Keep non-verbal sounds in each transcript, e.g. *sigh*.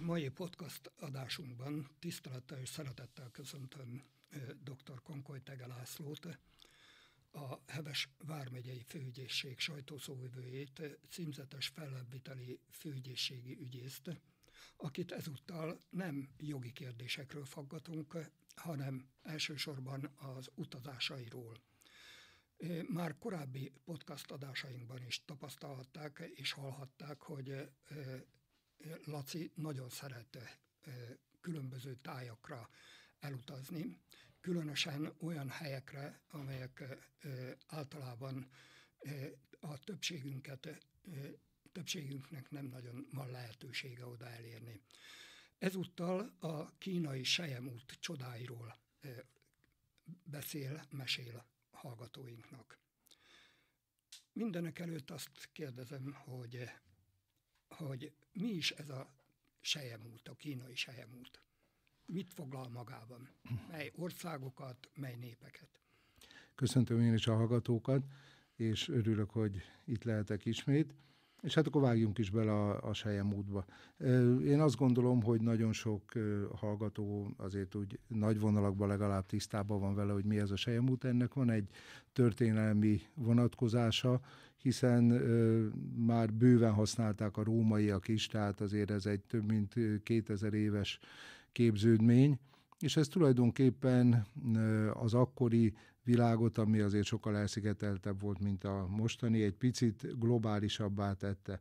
Mai podcast adásunkban tisztelettel és szeretettel köszöntöm dr. Konkoly Tege Lászlót, a Heves Vármegyei Főügyészség sajtószóvivőjét, címzetes fellebbviteli főügyészségi ügyészt, akit ezúttal nem jogi kérdésekről faggatunk, hanem elsősorban az utazásairól. Már korábbi podcast adásainkban is tapasztalhatták és hallhatták, hogy Laci nagyon szerette különböző tájakra elutazni, különösen olyan helyekre, amelyek általában a többségünket, többségünknek nem nagyon van lehetősége oda elérni. Ezúttal a kínai sejemút csodáiról beszél, mesél hallgatóinknak. Mindenek előtt azt kérdezem, hogy hogy mi is ez a sejemút, a kínai sejemút. Mit foglal magában? Mely országokat, mely népeket? Köszöntöm én is a hallgatókat, és örülök, hogy itt lehetek ismét. És hát akkor vágjunk is bele a, a sejem útba. Én azt gondolom, hogy nagyon sok hallgató azért úgy nagy vonalakban legalább tisztában van vele, hogy mi ez a sejem út. Ennek van egy történelmi vonatkozása, hiszen ö, már bőven használták a rómaiak is, tehát azért ez egy több mint 2000 éves képződmény, és ez tulajdonképpen az akkori világot, ami azért sokkal elszigeteltebb volt, mint a mostani, egy picit globálisabbá tette.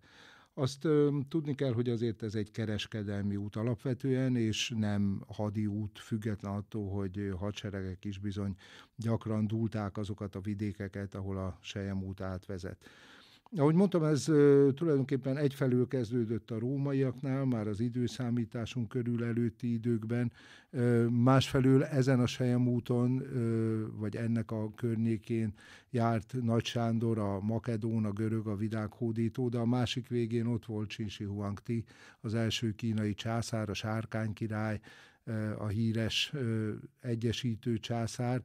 Azt ö, tudni kell, hogy azért ez egy kereskedelmi út alapvetően, és nem hadi út, független attól, hogy hadseregek is bizony gyakran dúlták azokat a vidékeket, ahol a út átvezet. Ahogy mondtam, ez tulajdonképpen egyfelől kezdődött a rómaiaknál, már az időszámításunk körül előtti időkben, másfelől ezen a úton, vagy ennek a környékén járt Nagy Sándor, a Makedón, a görög, a vidák hódító, de a másik végén ott volt Csinsi Huangti, az első kínai császár, a sárkány király, a híres egyesítő császár,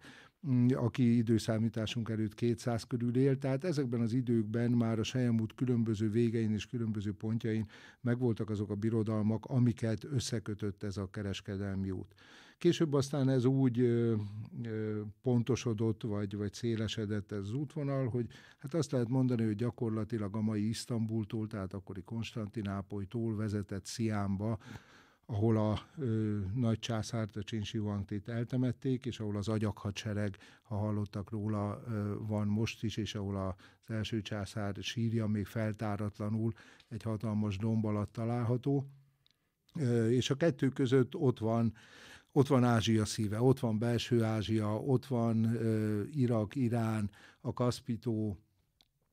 Mm, aki időszámításunk előtt 200 körül élt, tehát ezekben az időkben már a Sejemút különböző végein és különböző pontjain megvoltak azok a birodalmak, amiket összekötött ez a kereskedelmi út. Később aztán ez úgy ö, ö, pontosodott, vagy, vagy szélesedett ez az útvonal, hogy hát azt lehet mondani, hogy gyakorlatilag a mai Isztambultól, tehát akkori Konstantinápolytól vezetett Sziámba, ahol a ö, nagy császárt, a Csinsi Wangtit eltemették, és ahol az agyakhadsereg, ha hallottak róla, ö, van most is, és ahol az első császár sírja még feltáratlanul egy hatalmas domb alatt található. Ö, és a kettő között ott van, ott van Ázsia szíve, ott van Belső Ázsia, ott van ö, Irak, Irán, a Kaspitó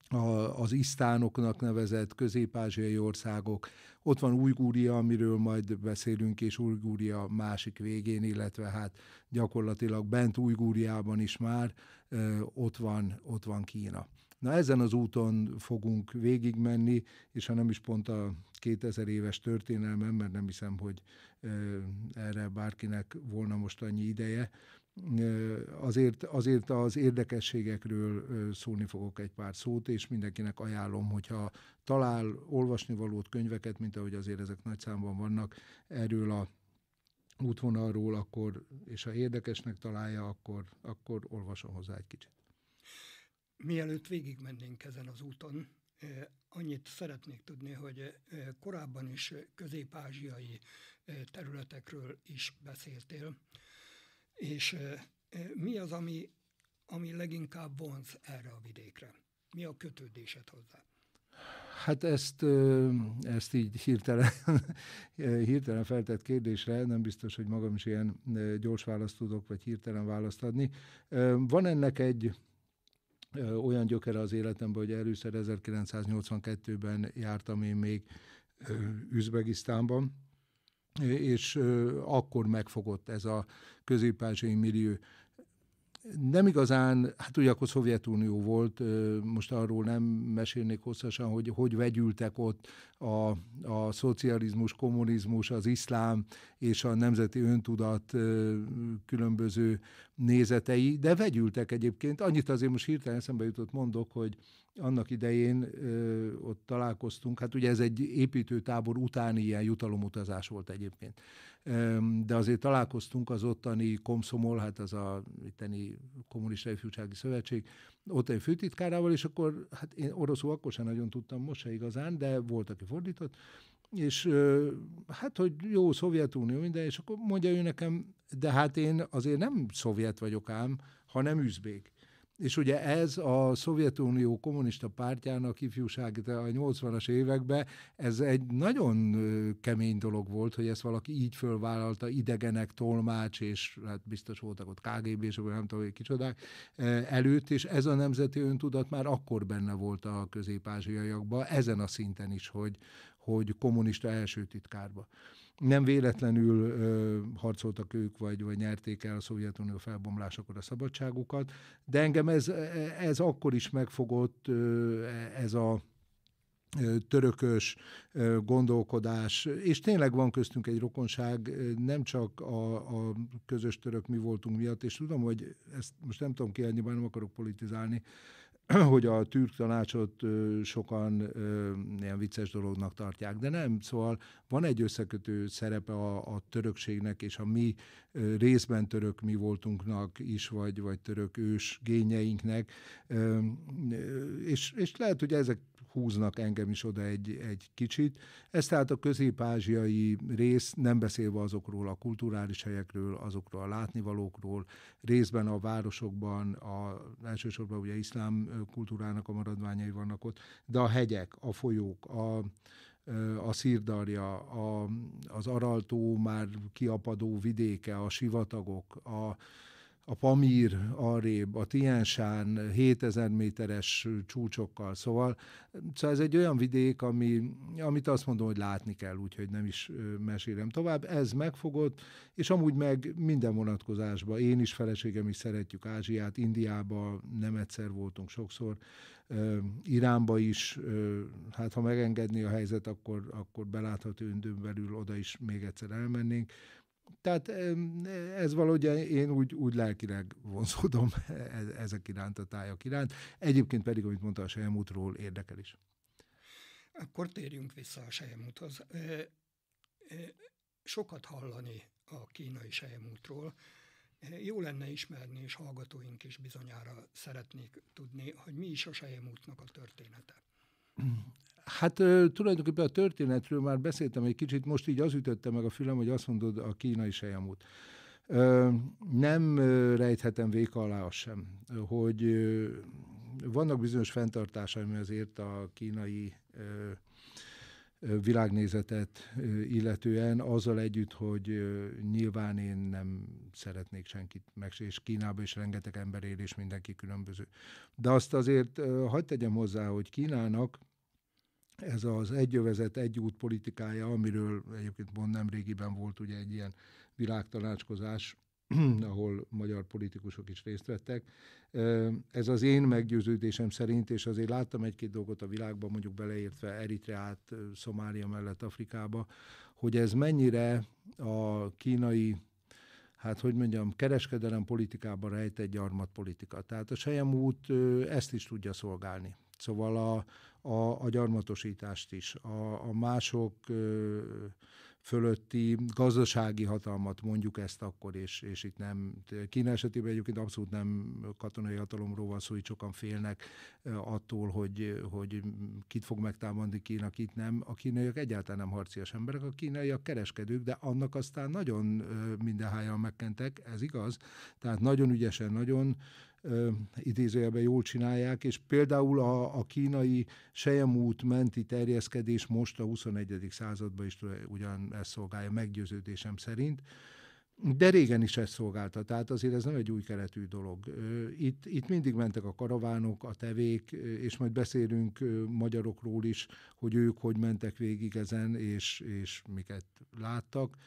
a, az isztánoknak nevezett közép-ázsiai országok. Ott van Ujgúria, amiről majd beszélünk, és Ujgúria másik végén, illetve hát gyakorlatilag bent Ujgúriában is már ö, ott, van, ott van Kína. Na ezen az úton fogunk végigmenni, és ha nem is pont a 2000 éves történelmem, mert nem hiszem, hogy ö, erre bárkinek volna most annyi ideje, azért, azért az érdekességekről szólni fogok egy pár szót, és mindenkinek ajánlom, hogyha talál olvasni valót könyveket, mint ahogy azért ezek nagy számban vannak, erről a útvonalról, akkor, és ha érdekesnek találja, akkor, akkor olvasom hozzá egy kicsit. Mielőtt végigmennénk ezen az úton, annyit szeretnék tudni, hogy korábban is közép-ázsiai területekről is beszéltél, és mi az, ami, ami leginkább vonz erre a vidékre? Mi a kötődésed hozzá? Hát ezt, ezt így hirtelen, *laughs* hirtelen feltett kérdésre, nem biztos, hogy magam is ilyen gyors választ tudok, vagy hirtelen választ adni. Van ennek egy olyan gyökere az életemben, hogy először 1982-ben jártam én még Üzbegisztánban, és akkor megfogott ez a közép millió. Nem igazán, hát ugye akkor Szovjetunió volt, most arról nem mesélnék hosszasan, hogy hogy vegyültek ott a, a szocializmus, kommunizmus, az iszlám és a nemzeti öntudat különböző nézetei, de vegyültek egyébként. Annyit azért most hirtelen eszembe jutott mondok, hogy annak idején ö, ott találkoztunk, hát ugye ez egy építőtábor utáni ilyen jutalomutazás volt egyébként, ö, de azért találkoztunk az ottani komszomol, hát az a itteni kommunista ifjúsági szövetség, ott egy főtitkárával, és akkor hát én oroszul akkor sem nagyon tudtam, most se igazán, de volt, aki fordított, és ö, hát, hogy jó, Szovjetunió, minden, és akkor mondja ő nekem, de hát én azért nem szovjet vagyok ám, hanem üzbék. És ugye ez a Szovjetunió kommunista pártjának ifjúság a 80-as években, ez egy nagyon kemény dolog volt, hogy ezt valaki így fölvállalta, idegenek, tolmács, és hát biztos voltak ott KGB, és nem tudom, hogy kicsodák, előtt, és ez a nemzeti öntudat már akkor benne volt a közép-ázsiaiakban, ezen a szinten is, hogy, hogy kommunista első titkárba nem véletlenül ö, harcoltak ők, vagy, vagy nyerték el a Szovjetunió felbomlásakor a szabadságukat, de engem ez, e, ez akkor is megfogott, ö, ez a törökös gondolkodás, és tényleg van köztünk egy rokonság, nem csak a, a közös török mi voltunk miatt, és tudom, hogy ezt most nem tudom kiadni, bár nem akarok politizálni, *clears throat* hogy a türk tanácsot sokan ilyen vicces dolognak tartják, de nem. Szóval van egy összekötő szerepe a, a törökségnek és a mi részben török mi voltunknak is, vagy, vagy török ős gényeinknek, és, és lehet, hogy ezek húznak engem is oda egy, egy kicsit. Ez tehát a közép-ázsiai rész, nem beszélve azokról a kulturális helyekről, azokról a látnivalókról, részben a városokban, a, elsősorban ugye iszlám kultúrának a maradványai vannak ott, de a hegyek, a folyók, a, a szírdarja, a, az araltó már kiapadó vidéke, a sivatagok, a, a Pamír arrébb, a Tiensán 7000 méteres csúcsokkal, szóval, szóval ez egy olyan vidék, ami, amit azt mondom, hogy látni kell, úgyhogy nem is mesélem tovább. Ez megfogott, és amúgy meg minden vonatkozásban, én is, feleségem is szeretjük Ázsiát, Indiába nem egyszer voltunk sokszor, Iránba is, hát ha megengedni a helyzet, akkor, akkor belátható öndön belül oda is még egyszer elmennénk, tehát ez valahogy én úgy, úgy lelkileg vonzódom e, e, ezek iránt, a tájak iránt. Egyébként pedig, amit mondta a Sejemútról, érdekel is. Akkor térjünk vissza a Sejemúthoz. Sokat hallani a kínai Sejemútról. Jó lenne ismerni, és hallgatóink is bizonyára szeretnék tudni, hogy mi is a Sejemútnak a története. *clears throat* Hát tulajdonképpen a történetről már beszéltem egy kicsit, most így az ütötte meg a fülem, hogy azt mondod a kínai sejamút. Nem rejthetem véka alá azt sem, hogy vannak bizonyos fenntartásaim azért a kínai világnézetet illetően, azzal együtt, hogy nyilván én nem szeretnék senkit meg, és Kínában is rengeteg ember él, és mindenki különböző. De azt azért hagyd tegyem hozzá, hogy Kínának ez az egyövezet, egy út politikája, amiről egyébként mond régiben volt ugye egy ilyen világtanácskozás, *clears throat* ahol magyar politikusok is részt vettek. Ez az én meggyőződésem szerint, és azért láttam egy-két dolgot a világban, mondjuk beleértve Eritreát, Szomália mellett Afrikába, hogy ez mennyire a kínai hát hogy mondjam, kereskedelem politikában armat gyarmatpolitika. Tehát a Sejem út ezt is tudja szolgálni. Szóval a, a, a gyarmatosítást is, a, a mások ö, fölötti gazdasági hatalmat, mondjuk ezt akkor, és, és itt nem. Kína esetében egyébként abszolút nem katonai hatalomról van szó, hogy sokan félnek attól, hogy, hogy kit fog megtámadni Kína, kit nem. A kínaiak egyáltalán nem harcias emberek, a kínaiak kereskedők, de annak aztán nagyon mindenháján megkentek, ez igaz. Tehát nagyon ügyesen, nagyon idézőjelben jól csinálják, és például a, a kínai sejemút menti terjeszkedés most a 21. században is ugyan ezt szolgálja meggyőződésem szerint, de régen is ezt szolgálta, tehát azért ez nem egy új keletű dolog. Itt, itt mindig mentek a karavánok, a tevék, és majd beszélünk magyarokról is, hogy ők hogy mentek végig ezen, és, és miket láttak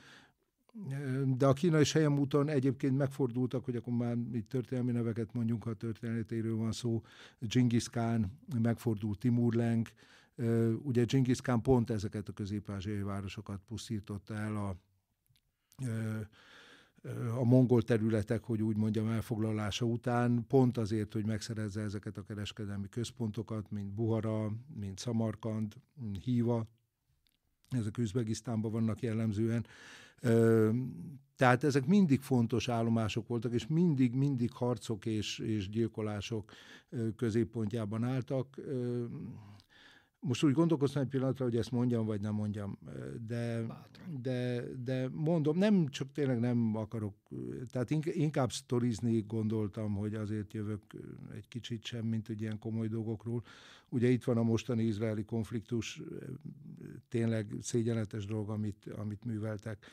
de a kínai úton egyébként megfordultak, hogy akkor már itt történelmi neveket mondjunk, ha történetéről van szó, Genghis Khan, megfordult Leng. ugye Genghis Khan pont ezeket a közép-ázsiai városokat pusztította el a, a mongol területek, hogy úgy mondjam, elfoglalása után, pont azért, hogy megszerezze ezeket a kereskedelmi központokat, mint Buhara, mint Samarkand, Híva, ezek Üzbegisztánban vannak jellemzően. Tehát ezek mindig fontos állomások voltak, és mindig, mindig harcok és, és gyilkolások középpontjában álltak. Most úgy gondolkoztam egy pillanatra, hogy ezt mondjam, vagy nem mondjam, de, de, de mondom, nem csak tényleg nem akarok, tehát inkább sztorizni gondoltam, hogy azért jövök egy kicsit sem, mint egy ilyen komoly dolgokról. Ugye itt van a mostani izraeli konfliktus, tényleg szégyenletes dolog, amit, amit műveltek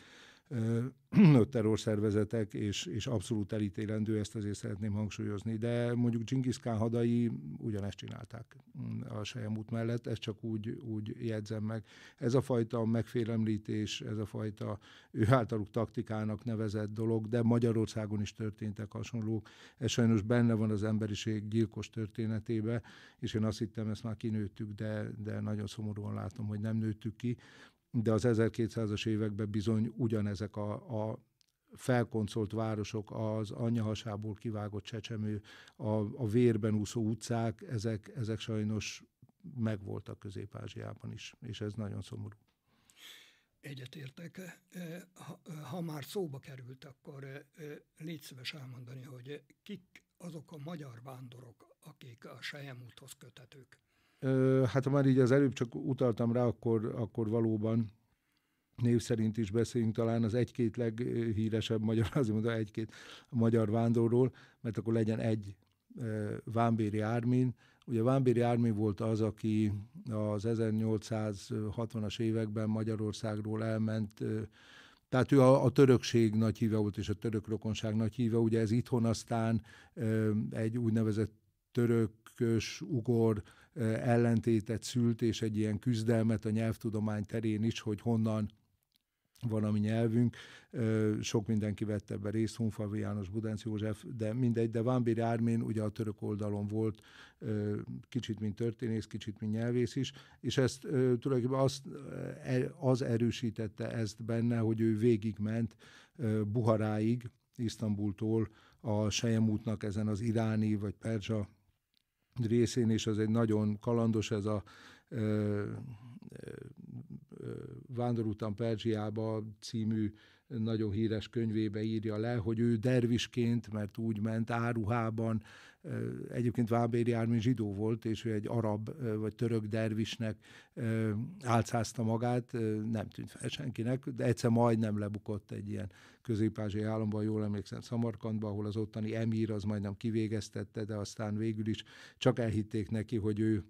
*clears throat* terrorszervezetek, és, és abszolút elítélendő, ezt azért szeretném hangsúlyozni. De mondjuk Genghis Khan hadai ugyanezt csinálták mm, a út mellett, ezt csak úgy, úgy jegyzem meg. Ez a fajta megfélemlítés, ez a fajta ő általuk taktikának nevezett dolog, de Magyarországon is történtek hasonlók. Ez sajnos benne van az emberiség gyilkos történetébe, és én azt hittem, ezt már kinőttük, de, de nagyon szomorúan látom, hogy nem nőttük ki de az 1200-as években bizony ugyanezek a, a felkoncolt városok, az anyahasából kivágott csecsemő, a, a vérben úszó utcák, ezek, ezek sajnos megvoltak Közép-Ázsiában is, és ez nagyon szomorú. Egyetértek. Ha, ha már szóba került, akkor légy szíves elmondani, hogy kik azok a magyar vándorok, akik a Sejem úthoz kötetők? Hát ha már így az előbb csak utaltam rá, akkor, akkor valóban név szerint is beszéljünk talán az egy-két leghíresebb magyar, *laughs* azért mondom egy-két magyar vándorról, mert akkor legyen egy Vámbéri Ármin. Ugye Vámbéri Ármin volt az, aki az 1860-as években Magyarországról elment tehát ő a, a törökség nagy híve volt, és a török rokonság nagy híve. Ugye ez itthon aztán egy úgynevezett törökös, ugor ellentétet szült, és egy ilyen küzdelmet a nyelvtudomány terén is, hogy honnan van a mi nyelvünk, sok mindenki vette ebbe részt, Hunfalvi János, Budenc József, de mindegy, de Vámbéri Ármén ugye a török oldalon volt, kicsit mint történész, kicsit mint nyelvész is, és ezt tulajdonképpen azt, e, az erősítette ezt benne, hogy ő végigment Buharáig, Isztambultól a útnak ezen az iráni vagy perzsa részén is, az egy nagyon kalandos ez a ö, ö, Vándorútan Perzsiába című nagyon híres könyvébe írja le, hogy ő dervisként, mert úgy ment áruhában, Egyébként Vábéri Ármin zsidó volt, és ő egy arab vagy török dervisnek álcázta magát, nem tűnt fel senkinek, de egyszer majdnem lebukott egy ilyen közép államban, jól emlékszem, Szamarkandban, ahol az ottani emír az majdnem kivégeztette, de aztán végül is csak elhitték neki, hogy ő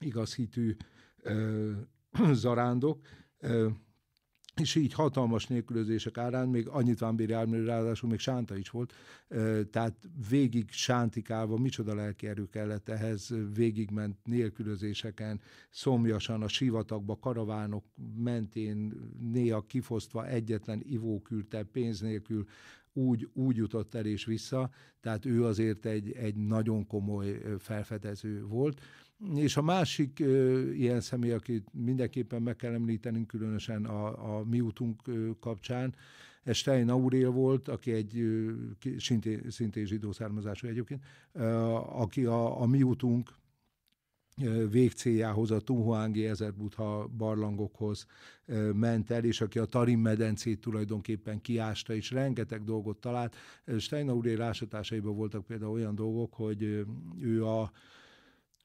igaz hitű ö, *clears throat* zarándok. Ö, és így hatalmas nélkülözések árán még annyit van bírja ráadásul még Sánta is volt, tehát végig sántikálva micsoda lelki erő kellett ehhez, végigment nélkülözéseken, szomjasan a sivatagba, karavánok mentén, néha kifosztva egyetlen ivókürte, pénz nélkül, úgy, úgy jutott el és vissza, tehát ő azért egy, egy nagyon komoly felfedező volt. És a másik ö, ilyen személy, akit mindenképpen meg kell említenünk, különösen a, a mi útunk ö, kapcsán, ez Stein Aurél volt, aki egy ö, szintén, szintén zsidó származású egyébként, ö, aki a, a mi útunk végcéljához, a Tunhuángi Ezerbutha barlangokhoz ment el, és aki a Tarim medencét tulajdonképpen kiásta, és rengeteg dolgot talált. Steiner úr ásatásaiban voltak például olyan dolgok, hogy ő a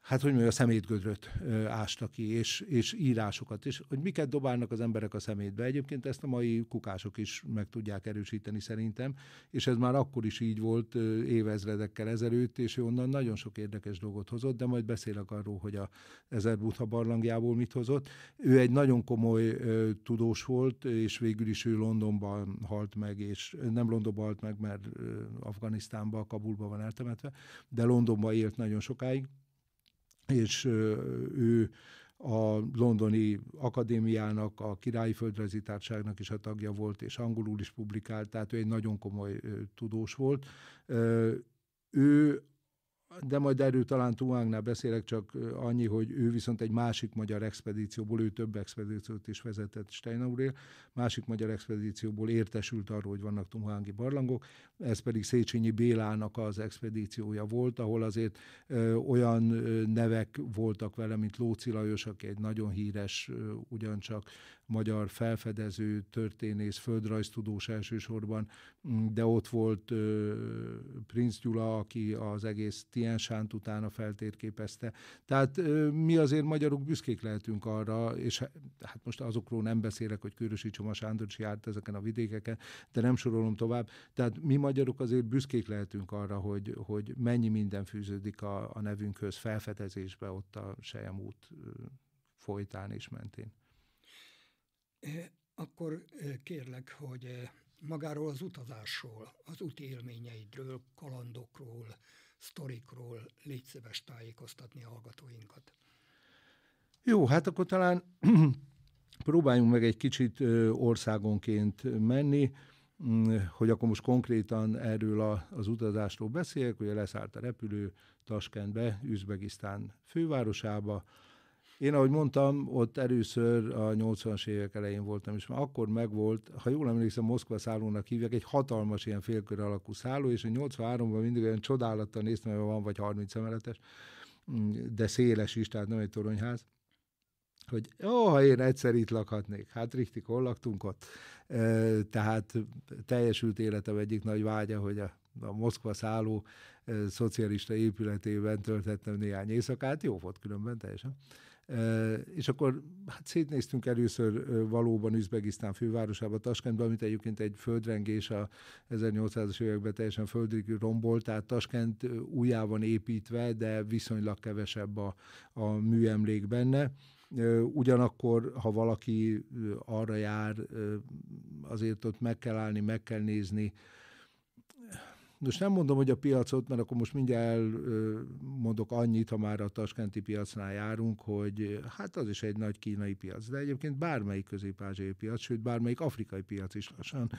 hát hogy mondjam, a szemétgödröt ásta ki, és, és írásokat, és hogy miket dobálnak az emberek a szemétbe. Egyébként ezt a mai kukások is meg tudják erősíteni szerintem, és ez már akkor is így volt évezredekkel ezelőtt, és onnan nagyon sok érdekes dolgot hozott, de majd beszélek arról, hogy a Ezer Butha barlangjából mit hozott. Ő egy nagyon komoly tudós volt, és végül is ő Londonban halt meg, és nem Londonban halt meg, mert Afganisztánban, Kabulban van eltemetve, de Londonban élt nagyon sokáig, és ő a londoni akadémiának, a királyi földrajzi is a tagja volt, és angolul is publikált, tehát ő egy nagyon komoly tudós volt. Ő de majd erről talán Tuangnál beszélek, csak annyi, hogy ő viszont egy másik magyar expedícióból, ő több expedíciót is vezetett Steinauril, másik magyar expedícióból értesült arról, hogy vannak Tuangi barlangok, ez pedig Széchenyi Bélának az expedíciója volt, ahol azért ö, olyan nevek voltak vele, mint Lóci Lajos, aki egy nagyon híres, ö, ugyancsak magyar felfedező, történész, földrajztudós elsősorban, de ott volt ö, Prince Gyula, aki az egész ilyen sánt utána feltérképezte. Tehát mi azért magyarok büszkék lehetünk arra, és hát most azokról nem beszélek, hogy Kőrösi Csoma Sándor is járt ezeken a vidékeken, de nem sorolom tovább. Tehát mi magyarok azért büszkék lehetünk arra, hogy, hogy mennyi minden fűződik a, a nevünkhöz felfedezésbe ott a Sejem út folytán és mentén. Akkor kérlek, hogy magáról az utazásról, az úti élményeidről, kalandokról, sztorikról légy szíves tájékoztatni a hallgatóinkat. Jó, hát akkor talán *clears throat* próbáljunk meg egy kicsit országonként menni, mm, hogy akkor most konkrétan erről a, az utazásról beszéljek, hogy leszállt a repülő Taskentbe, Üzbegisztán fővárosába, én, ahogy mondtam, ott először a 80-as évek elején voltam, és már akkor megvolt, ha jól emlékszem, Moszkva szállónak hívják, egy hatalmas ilyen félkör alakú szálló, és a 83-ban mindig olyan csodálattal néztem, mert van vagy 30 emeletes, mm, de széles is, tehát nem egy toronyház, hogy ó, ha én egyszer itt lakhatnék, hát richtig, hol laktunk ott. tehát teljesült életem egyik nagy vágya, hogy a, a Moszkva szálló e, szocialista épületében töltettem néhány éjszakát, jó volt különben teljesen. És akkor hát szétnéztünk először valóban Üzbegisztán fővárosába, Taskentbe, amit egyébként egy földrengés a 1800-as években teljesen földig rombolt, tehát Taskent újjában építve, de viszonylag kevesebb a, a műemlék benne. Ugyanakkor, ha valaki arra jár, azért ott meg kell állni, meg kell nézni, most nem mondom, hogy a piacot, mert akkor most mindjárt mondok annyit, ha már a taskenti piacnál járunk, hogy hát az is egy nagy kínai piac, de egyébként bármelyik közép piac, sőt bármelyik afrikai piac is lassan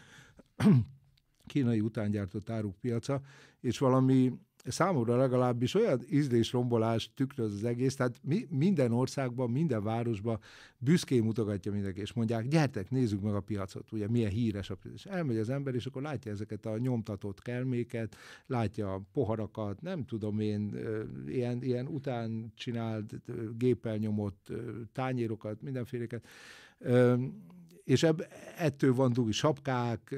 kínai utángyártott áruk piaca, és valami számomra legalábbis olyan ízlésrombolást tükröz az egész, tehát mi, minden országban, minden városban büszkén mutogatja mindenki, és mondják, gyertek, nézzük meg a piacot, ugye milyen híres a piac. És elmegy az ember, és akkor látja ezeket a nyomtatott kelméket, látja a poharakat, nem tudom én, ilyen, ilyen után csinált, géppel nyomott tányérokat, mindenféleket és ebb, ettől van dugis sapkák,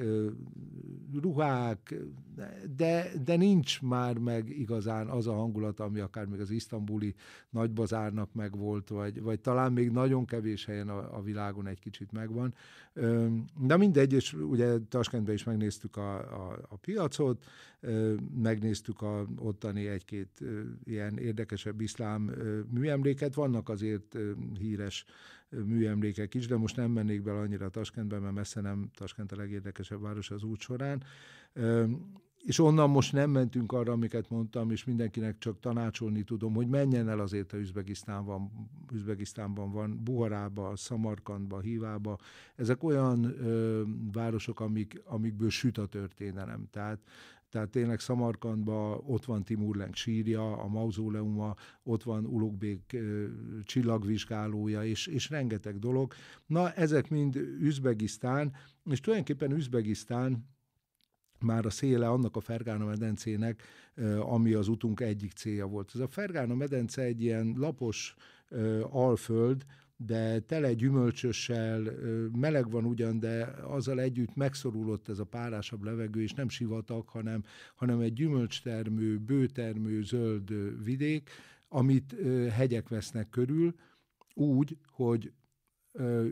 ruhák, de, de nincs már meg igazán az a hangulat, ami akár még az isztambuli nagybazárnak volt vagy, vagy talán még nagyon kevés helyen a, a világon egy kicsit megvan. De mindegy, és ugye Taskentben is megnéztük a, a, a piacot, megnéztük a ottani egy-két ilyen érdekesebb iszlám műemléket, vannak azért híres műemlékek is, de most nem mennék bele annyira Taskentbe, mert messze nem Taskent a legérdekesebb város az út során. És onnan most nem mentünk arra, amiket mondtam, és mindenkinek csak tanácsolni tudom, hogy menjen el azért, ha Üzbegisztánban, Üzbegisztánban van, Buharába, Szamarkandba, Hívába. Ezek olyan ö, városok, amik, amikből süt a történelem. Tehát tehát tényleg Szamarkandban ott van Timurlenk sírja, a mauzóleuma, ott van Ulukbék csillagvizsgálója, és, és rengeteg dolog. Na, ezek mind Üzbegisztán, és tulajdonképpen Üzbegisztán már a széle annak a Fergána medencének, ami az utunk egyik célja volt. Ez a Fergána medence egy ilyen lapos alföld, de tele gyümölcsössel, meleg van ugyan, de azzal együtt megszorulott ez a párásabb levegő, és nem sivatag, hanem, hanem egy gyümölcstermő, bőtermő, zöld vidék, amit hegyek vesznek körül, úgy, hogy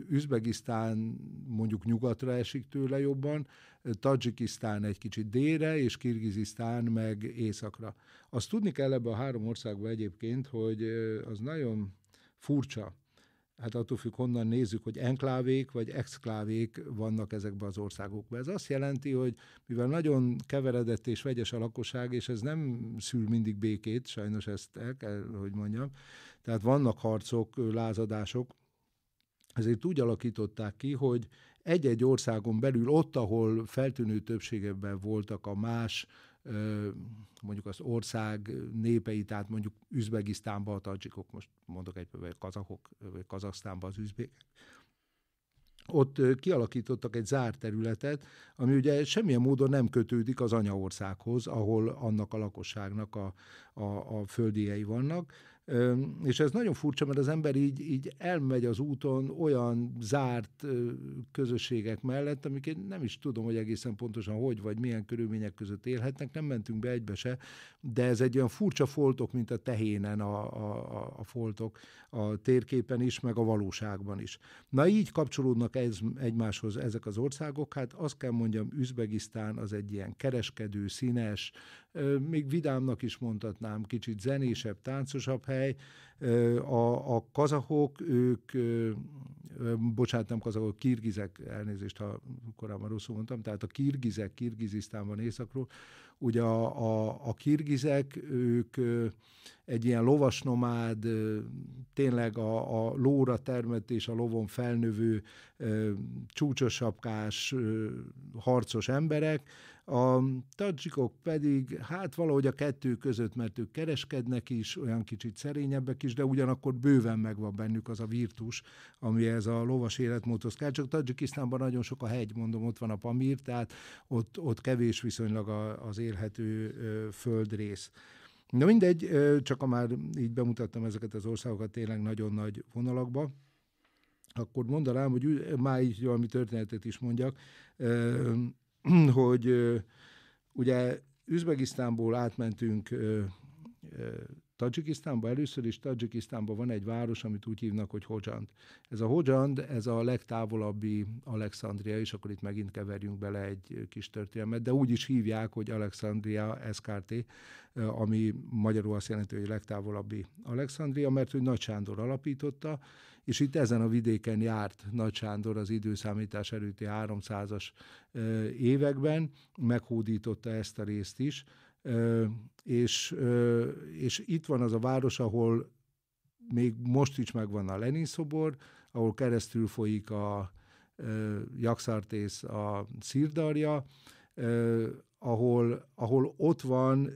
Üzbegisztán mondjuk nyugatra esik tőle jobban, Tadzsikisztán egy kicsit délre, és Kirgizisztán meg északra. Azt tudni kell ebbe a három országba egyébként, hogy az nagyon furcsa, hát attól függ, honnan nézzük, hogy enklávék vagy exklávék vannak ezekben az országokban. Ez azt jelenti, hogy mivel nagyon keveredett és vegyes a lakosság, és ez nem szül mindig békét, sajnos ezt el kell, hogy mondjam, tehát vannak harcok, lázadások, ezért úgy alakították ki, hogy egy-egy országon belül, ott, ahol feltűnő többségeben voltak a más mondjuk az ország népei, tehát mondjuk Üzbegisztánban a tadzsikok, most mondok egy vagy kazakok, vagy Kazaksztánban az üzbékek, ott kialakítottak egy zárt területet, ami ugye semmilyen módon nem kötődik az anyaországhoz, ahol annak a lakosságnak a, a, a földiei vannak, és ez nagyon furcsa, mert az ember így, így elmegy az úton olyan zárt közösségek mellett, amik én nem is tudom, hogy egészen pontosan hogy vagy milyen körülmények között élhetnek, nem mentünk be egybe se, de ez egy olyan furcsa foltok, mint a tehénen a, a, a foltok a térképen is, meg a valóságban is. Na így kapcsolódnak ez, egymáshoz ezek az országok, hát azt kell mondjam, Üzbegisztán az egy ilyen kereskedő, színes, még vidámnak is mondhatnám, kicsit zenésebb, táncosabb hely. A, a kazahok, ők, bocsánat, nem kazahok, kirgizek, elnézést, ha korábban rosszul mondtam, tehát a kirgizek, van északról, ugye a, a, a kirgizek, ők egy ilyen lovasnomád, tényleg a, a lóra termett és a lovon felnövő csúcsosapkás harcos emberek, a tadzsikok pedig, hát valahogy a kettő között, mert ők kereskednek is, olyan kicsit szerényebbek is, de ugyanakkor bőven megvan bennük az a virtus, ami ez a lovas életmódhoz kell. Csak Tadzsikisztánban nagyon sok a hegy, mondom, ott van a Pamír, tehát ott, ott kevés viszonylag a, az élhető földrész. Na mindegy, csak ha már így bemutattam ezeket az országokat tényleg nagyon nagy vonalakba, akkor mondanám, hogy már így valami történetet is mondjak, *clears throat* hogy ugye Üzbegisztánból átmentünk Tajikisztánba, először is Tajikisztánban van egy város, amit úgy hívnak, hogy Hojand. Ez a Hojand, ez a legtávolabbi Alexandria, és akkor itt megint keverjünk bele egy kis történelmet, de úgy is hívják, hogy Alexandria SKT, ami magyarul azt jelenti, hogy legtávolabbi Alexandria, mert hogy Nagy Sándor alapította, és itt ezen a vidéken járt Nagy Sándor az időszámítás előtti 300-as években, meghódította ezt a részt is, és, és itt van az a város, ahol még most is megvan a Lenin szobor, ahol keresztül folyik a Jakszartész a szírdarja, ahol, ahol ott van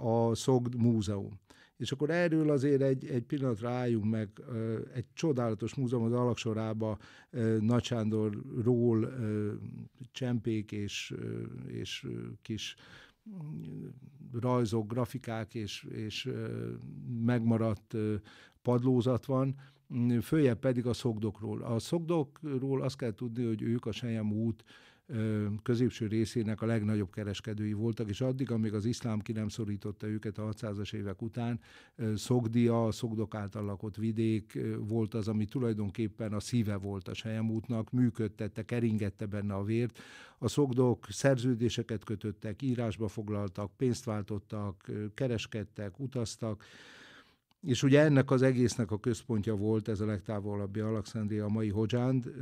a Szogd Múzeum. És akkor erről azért egy, egy pillanatra álljunk meg, egy csodálatos múzeum az alaksorába Nagy Sándorról csempék és, és kis rajzok, grafikák és, és megmaradt padlózat van, följebb pedig a szokdokról. A szokdokról azt kell tudni, hogy ők a Sejem út középső részének a legnagyobb kereskedői voltak, és addig, amíg az iszlám ki nem szorította őket a 600-as évek után, Szogdia, a szogdok által lakott vidék volt az, ami tulajdonképpen a szíve volt a Sejemútnak, működtette, keringette benne a vért. A szogdok szerződéseket kötöttek, írásba foglaltak, pénzt váltottak, kereskedtek, utaztak, és ugye ennek az egésznek a központja volt ez a legtávolabbi Alexandria, a mai Hodzsánd,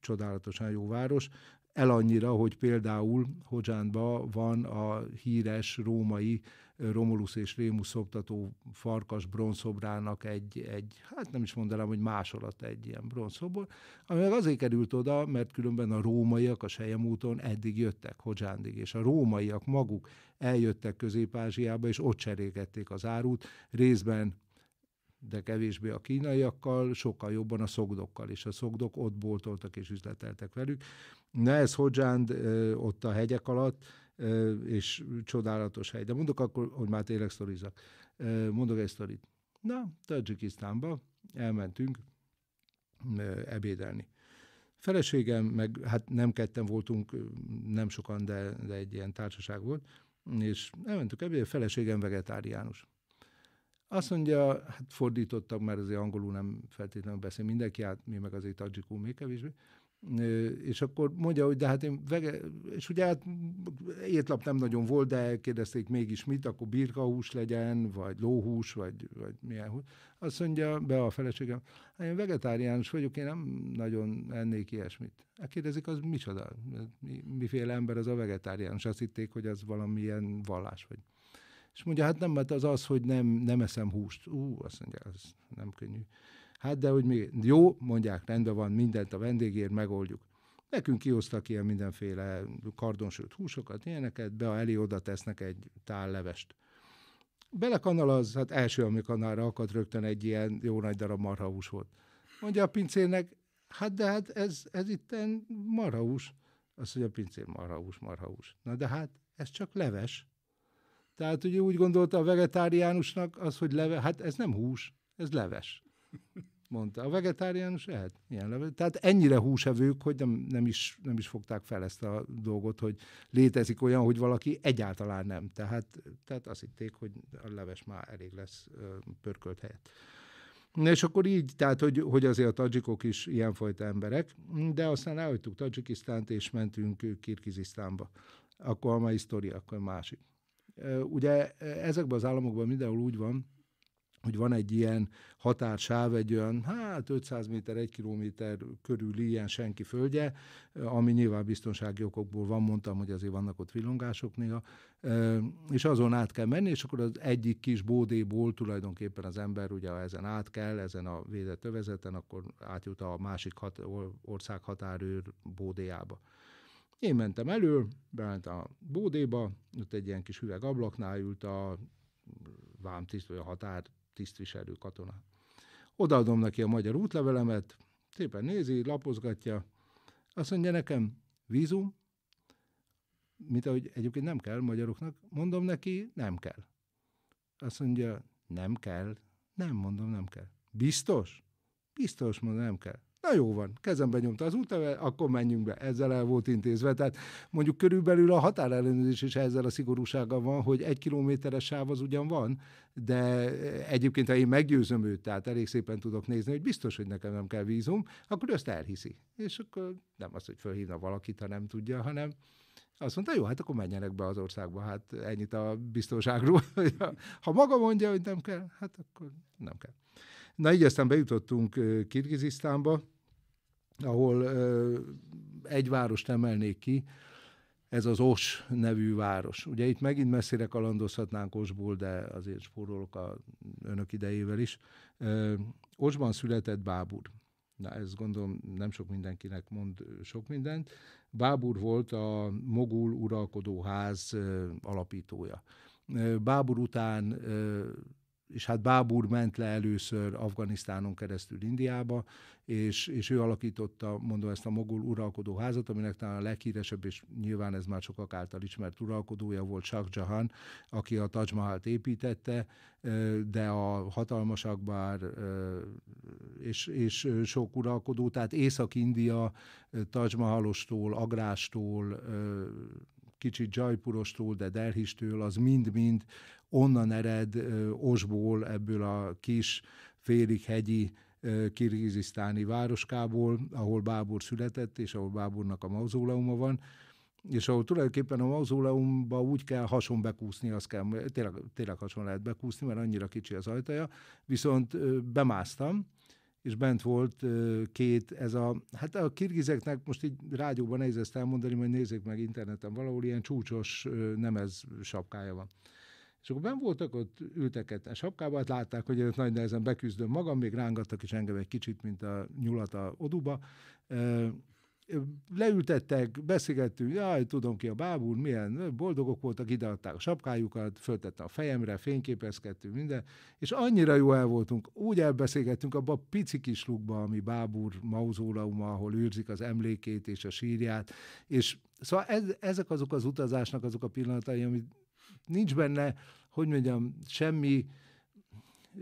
csodálatosan jó város, el annyira, hogy például Hodzsánba van a híres római Romulus és Rémus szoktató farkas bronzszobrának egy, egy, hát nem is mondanám, hogy másolat egy ilyen bronzszobor, ami meg azért került oda, mert különben a rómaiak a Sejem úton eddig jöttek Hodzsándig, és a rómaiak maguk eljöttek Közép-Ázsiába, és ott cserégették az árut, részben de kevésbé a kínaiakkal, sokkal jobban a szogdokkal, és a szogdok ott boltoltak és üzleteltek velük. Na ez Hodzsánd ott a hegyek alatt, és csodálatos hely. De mondok akkor, hogy már tényleg sztorizak. Mondok egy sztorit. Na, Tajikisztánba elmentünk ebédelni. Feleségem, meg hát nem ketten voltunk, nem sokan, de, de egy ilyen társaság volt, és elmentük ebédelni, feleségem vegetáriánus. Azt mondja, hát fordítottak, mert azért angolul nem feltétlenül beszél mindenki, hát mi meg azért tajikul még kevésbé. És akkor mondja, hogy de hát én vege, és ugye hát étlap nem nagyon volt, de kérdezték mégis mit, akkor birkahús legyen, vagy lóhús, vagy, vagy milyen hús. Azt mondja be a feleségem, hát én vegetáriánus vagyok, én nem nagyon ennék ilyesmit. Hát kérdezik, az micsoda? miféle ember az a vegetáriánus? Azt hitték, hogy az valamilyen vallás, vagy és mondja, hát nem, mert az az, hogy nem, nem eszem húst. Ú, azt mondja, ez nem könnyű. Hát de hogy mi jó, mondják, rendben van, mindent a vendégért megoldjuk. Nekünk kihoztak ilyen mindenféle kardonsült húsokat, ilyeneket, be a elé oda tesznek egy tál levest. Belekanal az, hát első, ami kanálra akadt, rögtön egy ilyen jó nagy darab marhahús volt. Mondja a pincérnek, hát de hát ez, ez itten marhahús. Azt mondja a pincér, marhahús, marhahús. Na de hát ez csak leves. Tehát ugye úgy gondolta a vegetáriánusnak az, hogy leve, hát ez nem hús, ez leves. Mondta, a vegetáriánus ehet Milyen leves. Tehát ennyire húsevők, hogy nem, nem, is, nem is fogták fel ezt a dolgot, hogy létezik olyan, hogy valaki egyáltalán nem. Tehát, tehát azt hitték, hogy a leves már elég lesz pörkölt helyett. És akkor így, tehát hogy, hogy azért a tadzsikok is ilyenfajta emberek, de aztán elhagytuk Tadzsikisztánt, és mentünk Kirgizisztánba. Akkor a mai sztori, akkor másik. Ugye e, ezekben az államokban mindenhol úgy van, hogy van egy ilyen határsáv, egy olyan, hát 500 méter, 1 kilométer körül ilyen senki földje, ami nyilván biztonsági okokból van, mondtam, hogy azért vannak ott villongások néha, és azon át kell menni, és akkor az egyik kis bódéból tulajdonképpen az ember, ugye ha ezen át kell, ezen a védett övezeten, akkor átjut a másik hat, ország határőr bódéjába. Én mentem elő, bement a bódéba, ott egy ilyen kis hüvegablaknál ült a vámtiszt, vagy a határ tisztviselő katona. Odaadom neki a magyar útlevelemet, szépen nézi, lapozgatja, azt mondja nekem, vízum, mint ahogy egyébként nem kell magyaroknak, mondom neki, nem kell. Azt mondja, nem kell, nem mondom, nem kell. Biztos? Biztos, mondom, nem kell. Na jó van, kezembe nyomta az útleve, akkor menjünk be. Ezzel el volt intézve. Tehát mondjuk körülbelül a határellenőrzés is ezzel a szigorúsággal van, hogy egy kilométeres sáv az ugyan van, de egyébként, ha én meggyőzöm őt, tehát elég szépen tudok nézni, hogy biztos, hogy nekem nem kell vízum, akkor ő ezt elhiszi. És akkor nem az, hogy fölhívna valakit, ha nem tudja, hanem azt mondta, jó, hát akkor menjenek be az országba, hát ennyit a biztonságról. *laughs* ha maga mondja, hogy nem kell, hát akkor nem kell. Na így aztán bejutottunk Kirgizisztánba, ahol egy várost emelnék ki, ez az Os nevű város. Ugye itt megint messzire kalandozhatnánk Osból, de azért spórolok a önök idejével is. Osban született Bábur. Na, ez gondolom nem sok mindenkinek mond sok mindent. Bábur volt a Mogul uralkodóház alapítója. Bábur után és hát Bábúr ment le először Afganisztánon keresztül Indiába, és, és ő alakította, mondom, ezt a mogul uralkodó házat, aminek talán a leghíresebb, és nyilván ez már sokak által ismert uralkodója volt Shah Jahan, aki a Taj Mahalt építette, de a hatalmas és, és sok uralkodó, tehát Észak-India Taj Mahalostól, Agrástól, kicsit Jaipurostól, de Delhistől, az mind-mind onnan ered Osból, ebből a kis, félig hegyi kirgizisztáni városkából, ahol Bábor született, és ahol Bábornak a mauzóleuma van, és ahol tulajdonképpen a mauzóleumba úgy kell hason bekúszni, azt kell, tényleg, tényleg hason lehet bekúszni, mert annyira kicsi az ajtaja, viszont bemásztam, és bent volt két, ez a, hát a kirgizeknek most így rádióban nehéz ezt elmondani, majd nézzék meg interneten, valahol ilyen csúcsos ez sapkája van. És akkor ben voltak, ott ültek a sapkába, hát látták, hogy ott nagy nehezen beküzdöm magam, még rángattak is engem egy kicsit, mint a nyulat a oduba. Leültettek, beszélgettünk, jaj, tudom ki a bábúr, milyen boldogok voltak, ideadták a sapkájukat, föltette a fejemre, fényképezkedtünk, minden, és annyira jó el voltunk, úgy elbeszélgettünk abba a pici kis lukba, ami bábúr mauzólauma, ahol őrzik az emlékét és a sírját, és Szóval ez, ezek azok az utazásnak azok a pillanatai, amit nincs benne, hogy mondjam, semmi,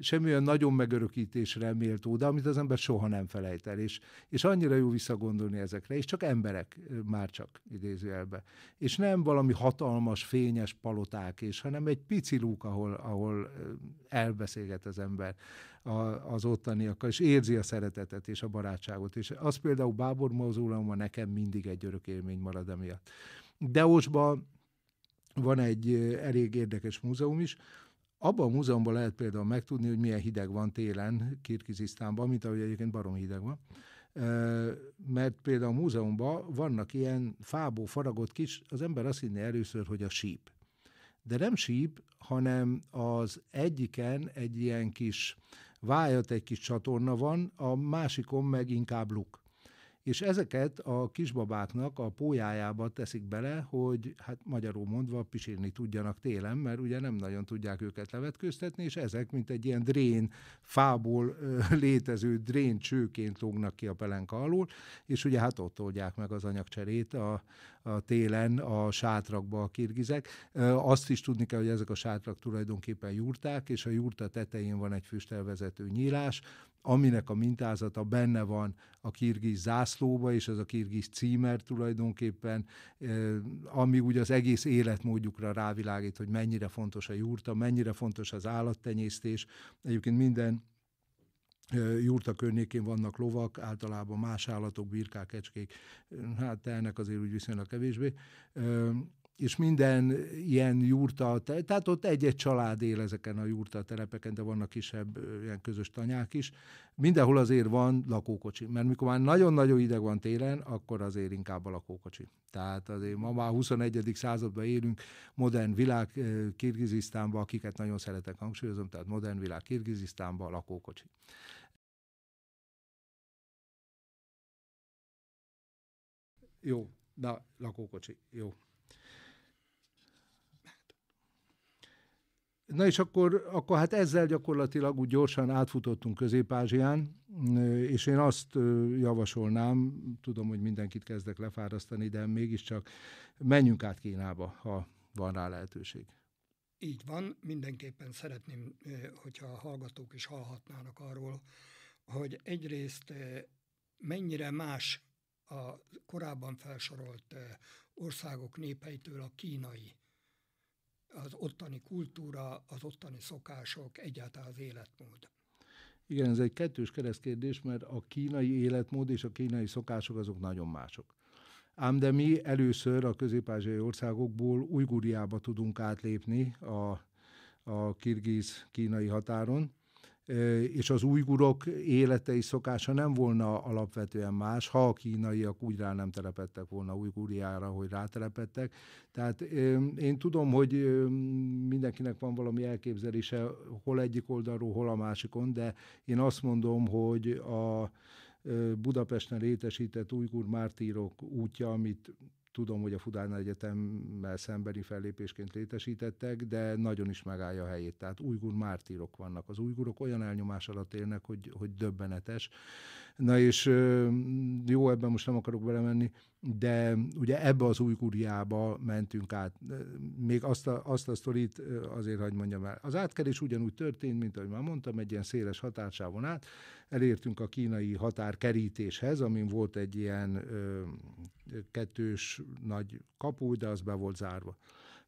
semmi olyan nagyon megörökítésre méltó, de amit az ember soha nem felejt el, és, és annyira jó visszagondolni ezekre, és csak emberek már csak idézőjelbe. És nem valami hatalmas, fényes paloták, és hanem egy pici lúk, ahol, ahol elbeszélget az ember a, az ottaniakkal, és érzi a szeretetet és a barátságot. És az például Bábor Mauzóleumban nekem mindig egy örök élmény marad emiatt. De Deósban van egy elég érdekes múzeum is, abban a múzeumban lehet például megtudni, hogy milyen hideg van télen Kirkizisztánban, mint ahogy egyébként barom hideg van. Mert például a múzeumban vannak ilyen fából faragott kis, az ember azt hinné először, hogy a síp. De nem síp, hanem az egyiken egy ilyen kis vájat, egy kis csatorna van, a másikon meg inkább luk és ezeket a kisbabáknak a pójájába teszik bele, hogy hát magyarul mondva pisilni tudjanak télen, mert ugye nem nagyon tudják őket levetkőztetni, és ezek, mint egy ilyen drén, fából létező drén csőként lógnak ki a pelenka alul, és ugye hát ott oldják meg az anyagcserét a, a télen a sátrakba a kirgizek. Azt is tudni kell, hogy ezek a sátrak tulajdonképpen jurták, és a jurta tetején van egy füstelvezető nyílás, aminek a mintázata benne van a kirgiz zászlóba, és az a kirgiz címer tulajdonképpen, ami ugye az egész életmódjukra rávilágít, hogy mennyire fontos a jurta, mennyire fontos az állattenyésztés. Egyébként minden jurta környékén vannak lovak, általában más állatok, birkák, ecskék, hát ennek azért úgy viszonylag kevésbé és minden ilyen jurta, tehát ott egy-egy család él ezeken a jurta telepeken, de vannak kisebb ilyen közös tanyák is. Mindenhol azért van lakókocsi, mert mikor már nagyon-nagyon ideg van télen, akkor azért inkább a lakókocsi. Tehát azért ma már 21. században élünk, modern világ Kirgizisztánban, akiket nagyon szeretek hangsúlyozom, tehát modern világ Kirgizisztánban lakókocsi. Jó, na, lakókocsi, jó. Na és akkor, akkor hát ezzel gyakorlatilag úgy gyorsan átfutottunk Közép-Ázsián, és én azt javasolnám, tudom, hogy mindenkit kezdek lefárasztani, de mégiscsak menjünk át Kínába, ha van rá lehetőség. Így van, mindenképpen szeretném, hogyha a hallgatók is hallhatnának arról, hogy egyrészt mennyire más a korábban felsorolt országok népeitől a kínai az ottani kultúra, az ottani szokások, egyáltalán az életmód. Igen, ez egy kettős keresztkérdés, mert a kínai életmód és a kínai szokások azok nagyon mások. Ám de mi először a közép országokból Ujguriába tudunk átlépni a, a kirgiz-kínai határon, és az újgurok élete és szokása nem volna alapvetően más, ha a kínaiak úgy rá nem telepettek volna újgúriára, hogy rátelepettek. Tehát én tudom, hogy mindenkinek van valami elképzelése, hol egyik oldalról, hol a másikon, de én azt mondom, hogy a Budapesten létesített újgur mártírok útja, amit Tudom, hogy a Fudán Egyetemmel szembeni fellépésként létesítettek, de nagyon is megállja a helyét. Tehát újgur mártírok vannak. Az újgurok olyan elnyomás alatt élnek, hogy, hogy döbbenetes. Na és jó, ebben most nem akarok belemenni, de ugye ebbe az új kuriába mentünk át. Még azt a, azt a sztorit azért hagyd mondjam el. Az átkerés ugyanúgy történt, mint ahogy már mondtam, egy ilyen széles határsávon át. Elértünk a kínai határkerítéshez, amin volt egy ilyen ö, kettős nagy kapu, de az be volt zárva.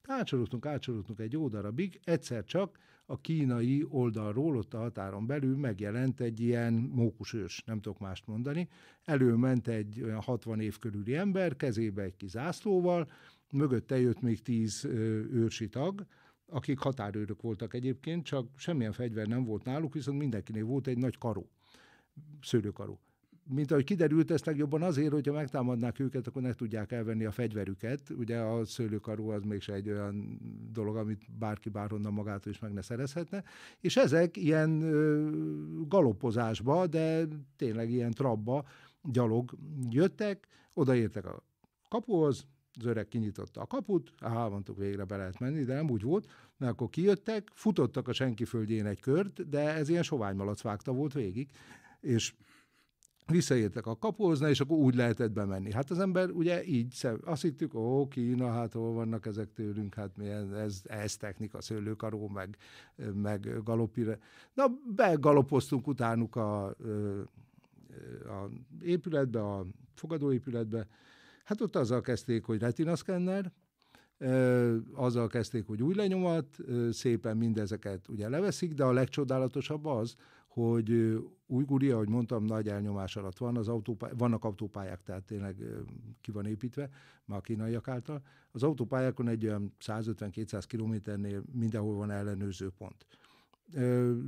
Átsorogtunk, átsorogtunk egy jó darabig, egyszer csak a kínai oldalról, ott a határon belül megjelent egy ilyen mókusős, nem tudok mást mondani, előment egy olyan 60 év körüli ember, kezébe egy kis zászlóval, mögötte jött még 10 őrsi tag, akik határőrök voltak egyébként, csak semmilyen fegyver nem volt náluk, viszont mindenkinél volt egy nagy karó, szőlőkaró mint ahogy kiderült, ezt legjobban azért, hogyha megtámadnák őket, akkor ne tudják elvenni a fegyverüket. Ugye a szőlőkarú az mégse egy olyan dolog, amit bárki bárhonnan magától is meg ne szerezhetne. És ezek ilyen ö, galopozásba, de tényleg ilyen trabba gyalog jöttek, odaértek a kapuhoz, az öreg kinyitotta a kaput, áh, mondtuk, végre be lehet menni, de nem úgy volt, mert akkor kijöttek, futottak a senki földjén egy kört, de ez ilyen sovány vágta volt végig, és visszaértek a kapuhoz, és akkor úgy lehetett bemenni. Hát az ember ugye így, azt hittük, ó, Kína, hát hol vannak ezek tőlünk, hát milyen, ez, ez technika, szőlőkaró, meg, meg galopire. Na, begalopoztunk utánuk a, a épületbe, a fogadóépületbe. Hát ott azzal kezdték, hogy retinaszkenner, azzal kezdték, hogy új lenyomat, szépen mindezeket ugye leveszik, de a legcsodálatosabb az, hogy Ujguria, ahogy mondtam, nagy elnyomás alatt van, az autópály, vannak autópályák, tehát tényleg ki van építve, már a kínaiak által. Az autópályákon egy olyan 150-200 kilométernél mindenhol van ellenőrző pont.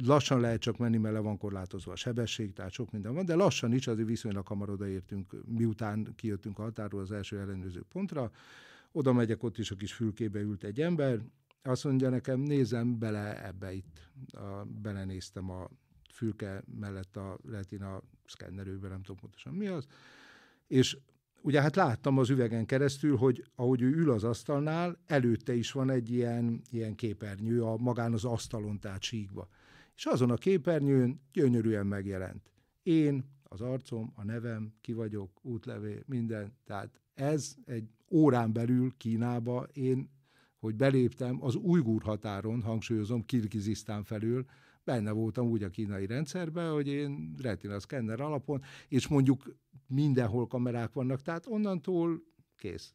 Lassan lehet csak menni, mert le van korlátozva a sebesség, tehát sok minden van, de lassan is azért viszonylag hamar odaértünk, miután kijöttünk a határól az első ellenőrző pontra. Oda megyek, ott is a kis fülkébe ült egy ember, azt mondja nekem, nézem bele ebbe itt, a, belenéztem a fülke mellett a retina szkennerőben, nem tudom pontosan mi az, és ugye hát láttam az üvegen keresztül, hogy ahogy ő ül az asztalnál, előtte is van egy ilyen, ilyen képernyő a magán az asztalon, tehát síkba. És azon a képernyőn gyönyörűen megjelent. Én, az arcom, a nevem, ki vagyok, útlevél, minden. Tehát ez egy órán belül Kínába én, hogy beléptem az ujgur határon, hangsúlyozom, Kirgizisztán felül, benne voltam úgy a kínai rendszerben, hogy én retina szkenner alapon, és mondjuk mindenhol kamerák vannak, tehát onnantól kész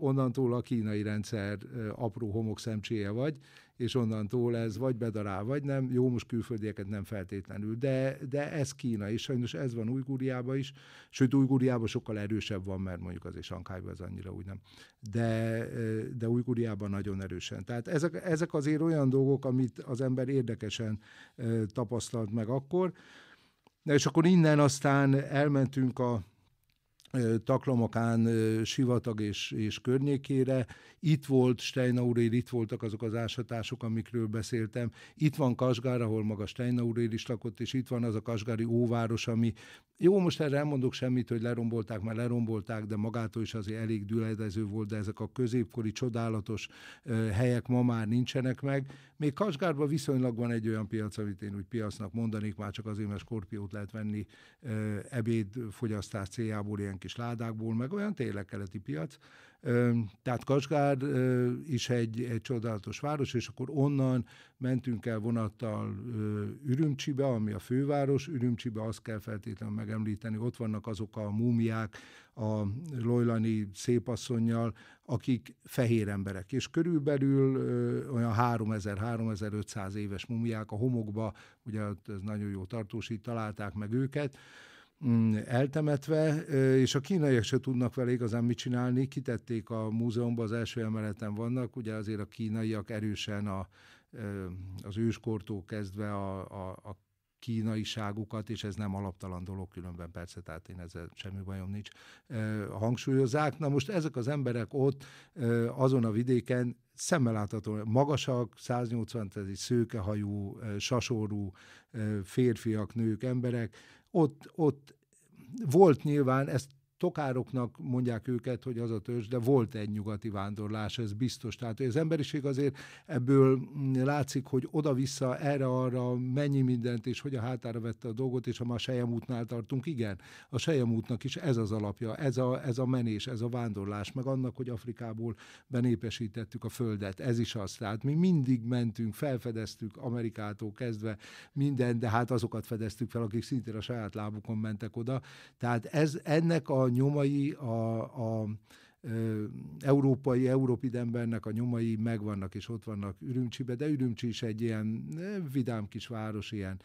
onnantól a kínai rendszer apró homokszemcséje vagy, és onnantól ez vagy bedarál, vagy nem. Jó, most külföldieket nem feltétlenül, de, de ez Kína, és sajnos ez van Ujgúriában is, sőt Ujgúriában sokkal erősebb van, mert mondjuk azért Ankályban az annyira úgy nem, de, de Ujgúriában nagyon erősen. Tehát ezek, ezek azért olyan dolgok, amit az ember érdekesen tapasztalt meg akkor, és akkor innen aztán elmentünk a Taklomokán, Sivatag és, és környékére. Itt volt Steinaurér, itt voltak azok az ásatások, amikről beszéltem. Itt van Kasgár, ahol maga Steinaurér is lakott, és itt van az a kasgári óváros, ami jó, most erre nem mondok semmit, hogy lerombolták, mert lerombolták, de magától is azért elég düledező volt, de ezek a középkori csodálatos helyek ma már nincsenek meg. Még Kasgárban viszonylag van egy olyan piac, amit én úgy piacnak mondanék, már csak azért, mert skorpiót lehet venni ebédfogyasztás céljából ilyen ilyen kis ládákból, meg olyan tényleg keleti piac. Tehát Kasgár is egy, egy csodálatos város, és akkor onnan mentünk el vonattal Ürümcsibe, ami a főváros. Ürümcsibe azt kell feltétlenül megemlíteni, ott vannak azok a múmiák a Lojlani szépasszonynal, akik fehér emberek, és körülbelül olyan 3000-3500 éves mumiák a homokba, ugye ez nagyon jó tartósít, találták meg őket, Mm, eltemetve, és a kínaiak se tudnak vele igazán mit csinálni, kitették a múzeumban, az első emeleten vannak, ugye azért a kínaiak erősen a, az őskortól kezdve a, a, a kínaiságukat, és ez nem alaptalan dolog, különben persze, tehát én ezzel semmi bajom nincs, hangsúlyozzák. Na most ezek az emberek ott, azon a vidéken szemmel látható, magasak, 180 egy szőkehajú, sasorú férfiak, nők, emberek, ott, ott volt nyilván, ezt tokároknak mondják őket, hogy az a törzs, de volt egy nyugati vándorlás, ez biztos. Tehát hogy az emberiség azért ebből látszik, hogy oda-vissza, erre-arra mennyi mindent, és hogy a hátára vette a dolgot, és ha már Sejem útnál tartunk, igen, a Sejem útnak is ez az alapja, ez a, ez a menés, ez a vándorlás, meg annak, hogy Afrikából benépesítettük a földet, ez is az. Tehát mi mindig mentünk, felfedeztük Amerikától kezdve minden, de hát azokat fedeztük fel, akik szintén a saját lábukon mentek oda. Tehát ez ennek a a nyomai, a, a európai, európid embernek a nyomai megvannak, és ott vannak Ürümcsibe, de Ürümcsi is egy ilyen vidám kis város, ilyen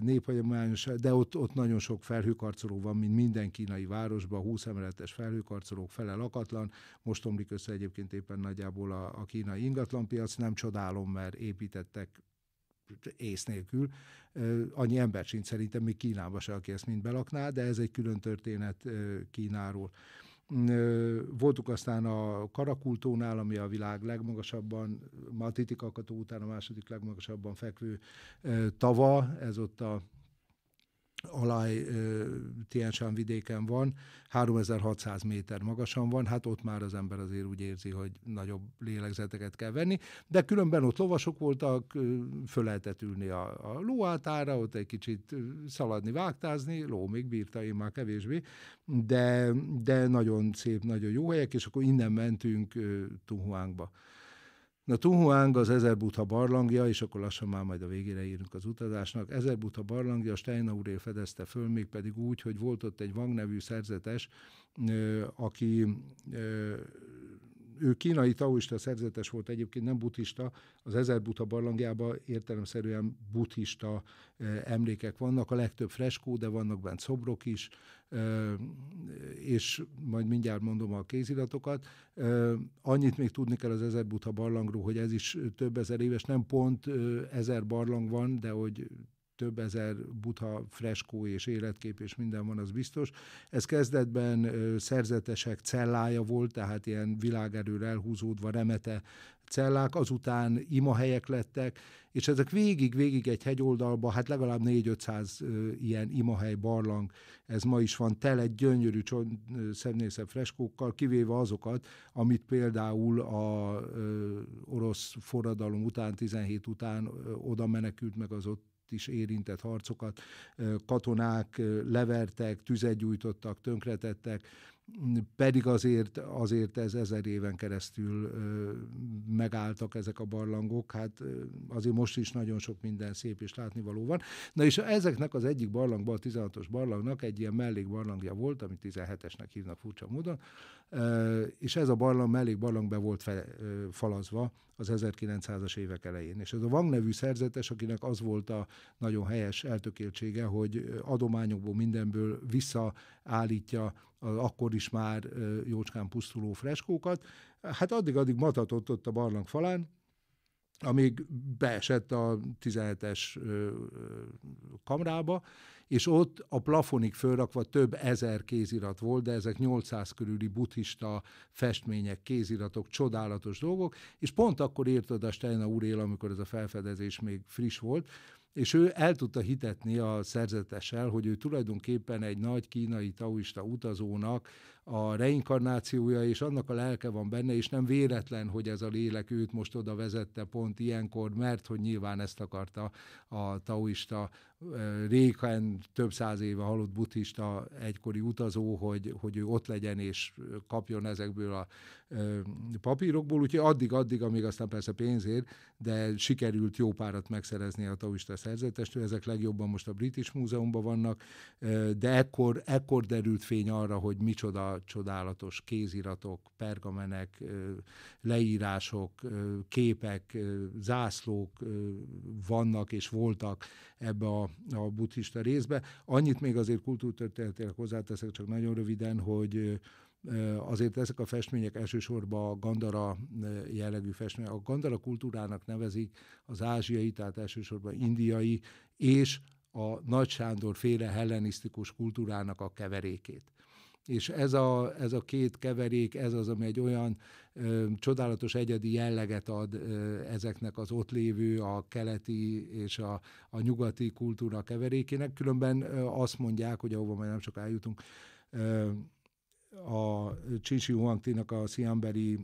néphagyományos, de ott, ott nagyon sok felhőkarcoló van, mint minden kínai városban, 20 emeletes felhőkarcolók fele lakatlan, most omlik össze egyébként éppen nagyjából a, a kínai ingatlanpiac, nem csodálom, mert építettek ész nélkül. Annyi ember sincs szerintem még Kínába se, aki ezt mind belakná, de ez egy külön történet Kínáról. Voltuk aztán a Karakultónál, ami a világ legmagasabban, ma a Titikakató után a második legmagasabban fekvő tava, ez ott a alaj Tiensán vidéken van, 3600 méter magasan van, hát ott már az ember azért úgy érzi, hogy nagyobb lélegzeteket kell venni, de különben ott lovasok voltak, föl lehetett ülni a, a lóátára, ott egy kicsit szaladni, vágtázni, ló még bírta, én már kevésbé, de, de nagyon szép, nagyon jó helyek, és akkor innen mentünk Tuhuánkba. Na Tunhuang az ezer buta barlangja, és akkor lassan már majd a végére írunk az utazásnak. Ezer buta barlangja Steinauré fedezte föl, mégpedig úgy, hogy volt ott egy Wang nevű szerzetes, aki ő kínai taoista szerzetes volt egyébként, nem buddhista, az ezer buta barlangjába értelemszerűen buddhista emlékek vannak, a legtöbb freskó, de vannak bent szobrok is, és majd mindjárt mondom a kéziratokat. Annyit még tudni kell az ezer buta barlangról, hogy ez is több ezer éves, nem pont ezer barlang van, de hogy több ezer buta freskó és életkép és minden van, az biztos. Ez kezdetben szerzetesek cellája volt, tehát ilyen világerőre elhúzódva remete cellák, azután imahelyek lettek, és ezek végig-végig egy hegyoldalba, hát legalább 4-500 ilyen imahely barlang, ez ma is van, tele gyönyörű szemnészebb freskókkal, kivéve azokat, amit például a orosz forradalom után, 17 után oda menekült, meg az ott is érintett harcokat katonák levertek, tüzet gyújtottak, tönkretettek, pedig azért, azért ez ezer éven keresztül ö, megálltak ezek a barlangok, hát ö, azért most is nagyon sok minden szép és látnivaló van. Na és ezeknek az egyik barlangban, a 16-os barlangnak egy ilyen mellékbarlangja volt, amit 17-esnek hívnak furcsa módon, ö, és ez a barlang mellékbarlang be volt fe, ö, falazva az 1900-as évek elején. És ez a Wang nevű szerzetes, akinek az volt a nagyon helyes eltökéltsége, hogy adományokból mindenből visszaállítja akkor is már jócskán pusztuló freskókat. Hát addig-addig matatott ott a barlang falán, amíg beesett a 17-es kamrába, és ott a plafonig fölrakva több ezer kézirat volt, de ezek 800 körüli buddhista festmények, kéziratok, csodálatos dolgok, és pont akkor írt oda Steina úrél, amikor ez a felfedezés még friss volt, és ő el tudta hitetni a szerzetessel, hogy ő tulajdonképpen egy nagy kínai taoista utazónak a reinkarnációja, és annak a lelke van benne, és nem véletlen, hogy ez a lélek őt most oda vezette pont ilyenkor, mert hogy nyilván ezt akarta a taoista, régen több száz éve halott buddhista egykori utazó, hogy, hogy ő ott legyen és kapjon ezekből a papírokból, úgyhogy addig-addig, amíg aztán persze pénzért, de sikerült jó párat megszerezni a taoista szerzetestől, ezek legjobban most a British Múzeumban vannak, de ekkor, ekkor derült fény arra, hogy micsoda csodálatos kéziratok, pergamenek, leírások, képek, zászlók vannak és voltak ebbe a, a buddhista részbe. Annyit még azért kultúrtörténetileg hozzáteszek, csak nagyon röviden, hogy azért ezek a festmények elsősorban a Gandara jellegű festmények. A Gandara kultúrának nevezik az ázsiai, tehát elsősorban indiai, és a Nagy Sándor féle hellenisztikus kultúrának a keverékét és ez a, ez a két keverék, ez az, ami egy olyan ö, csodálatos egyedi jelleget ad ö, ezeknek az ott lévő, a keleti és a, a nyugati kultúra keverékének. Különben ö, azt mondják, hogy ahova majd nem csak eljutunk, ö, a Csicsi Huangtinak a sziamberi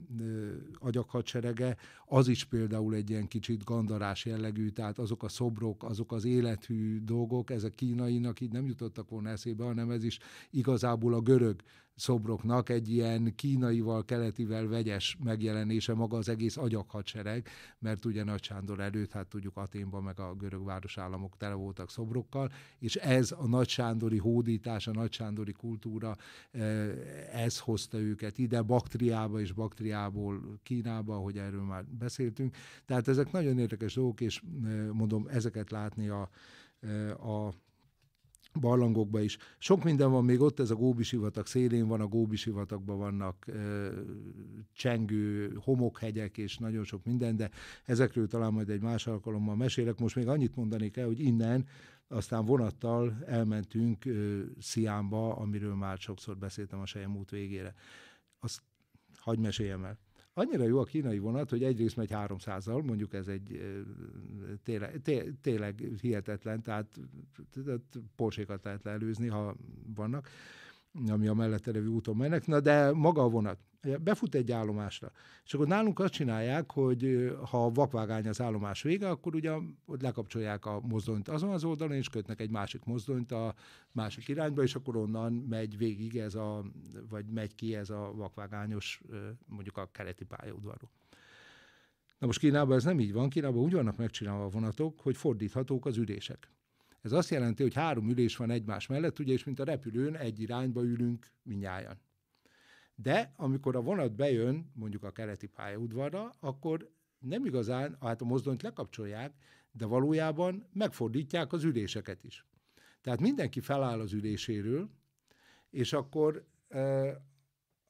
agyakhadserege, az is például egy ilyen kicsit gandarás jellegű, tehát azok a szobrok, azok az élethű dolgok, ez a kínainak így nem jutottak volna eszébe, hanem ez is igazából a görög szobroknak egy ilyen kínaival, keletivel vegyes megjelenése maga az egész agyakhadsereg, mert ugye Nagy Sándor előtt, hát tudjuk Aténban meg a görög városállamok tele voltak szobrokkal, és ez a Nagy Sándori hódítás, a Nagy Sándori kultúra, eh, ez hozta őket ide, Baktriába és Baktriából Kínába, hogy erről már beszéltünk. Tehát ezek nagyon érdekes dolgok, és eh, mondom, ezeket látni a, eh, a barlangokba is. Sok minden van még ott, ez a Góbisivatag szélén van, a Góbisivatagban vannak ö, csengő homokhegyek és nagyon sok minden, de ezekről talán majd egy más alkalommal mesélek. Most még annyit mondanék el, hogy innen aztán vonattal elmentünk ö, Sziánba, amiről már sokszor beszéltem a Sejem út végére. Azt hagyd meséljem el. Annyira jó a kínai vonat, hogy egyrészt megy 300-al, mondjuk ez egy tényleg, tényleg hihetetlen, tehát, tehát porsékat lehet leelőzni, ha vannak ami a mellette levő úton mennek, na de maga a vonat, befut egy állomásra. És akkor nálunk azt csinálják, hogy ha a vakvágány az állomás vége, akkor ugye ott lekapcsolják a mozdonyt azon az oldalon, és kötnek egy másik mozdonyt a másik irányba, és akkor onnan megy végig ez a, vagy megy ki ez a vakvágányos, mondjuk a keleti pályaudvarról. Na most Kínában ez nem így van, Kínában úgy vannak megcsinálva a vonatok, hogy fordíthatók az ülések. Ez azt jelenti, hogy három ülés van egymás mellett, ugye, és mint a repülőn egy irányba ülünk minnyáján. De amikor a vonat bejön, mondjuk a keleti pályaudvarra, akkor nem igazán, hát a mozdonyt lekapcsolják, de valójában megfordítják az üléseket is. Tehát mindenki feláll az üléséről, és akkor eh,